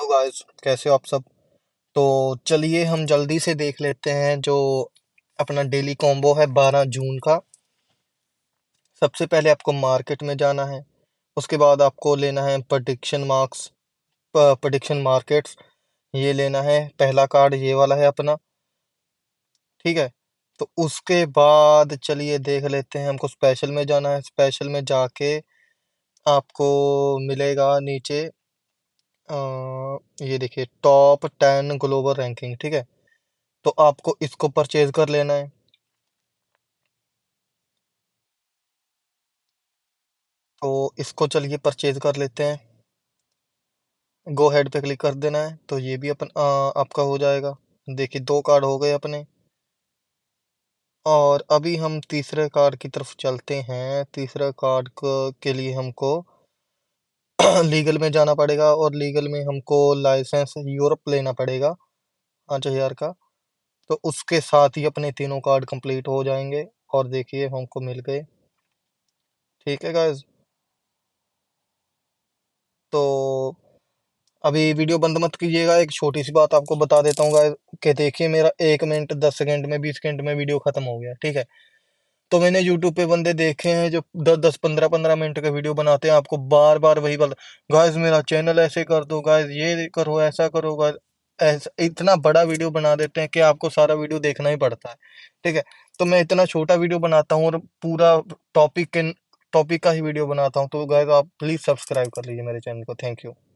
hello guys कैसे हो आप सब तो चलिए हम जल्दी से देख लेते हैं जो अपना डेली कॉम्बो है 12 जून का सबसे पहले आपको मार्केट में जाना है उसके बाद आपको लेना है प्रडिक्शन मार्क्स प्रडिक्शन मार्केट्स ये लेना है पहला कार्ड ये वाला है अपना ठीक है तो उसके बाद चलिए देख लेते हैं हमको स्पेशल में जाना है स्पेशल में जाके आपको मिलेगा नीचे ये देखिए टॉप टेन ग्लोबल रैंकिंग ठीक है तो आपको इसको परचेज कर लेना है तो इसको चलिए परचेज कर लेते हैं गो हेड पे क्लिक कर देना है तो ये भी अपन आ, आपका हो जाएगा देखिए दो कार्ड हो गए अपने और अभी हम तीसरे कार्ड की तरफ चलते हैं तीसरे कार्ड के लिए हमको लीगल में जाना पड़ेगा और लीगल में हमको लाइसेंस यूरोप लेना पड़ेगा पाँच हज़ार का तो उसके साथ ही अपने तीनों कार्ड कंप्लीट हो जाएंगे और देखिए हमको मिल गए ठीक है गाइज तो अभी वीडियो बंद मत कीजिएगा एक छोटी सी बात आपको बता देता हूँ गाइज कि देखिए मेरा एक मिनट दस सेकेंड में बीस सेकेंड में वीडियो ख़त्म हो गया ठीक है तो मैंने यूट्यूब पे बंदे देखे हैं जो दस दस पंद्रह पंद्रह मिनट का वीडियो बनाते हैं आपको बार बार वही बात गाइज मेरा चैनल ऐसे कर दो गाइज ये करो ऐसा करो गाइज ऐसा इतना बड़ा वीडियो बना देते हैं कि आपको सारा वीडियो देखना ही पड़ता है ठीक है तो मैं इतना छोटा वीडियो बनाता हूँ और पूरा टॉपिक के टॉपिक का ही वीडियो बनाता हूँ तो गाइज आप प्लीज़ सब्सक्राइब कर लीजिए मेरे चैनल को थैंक यू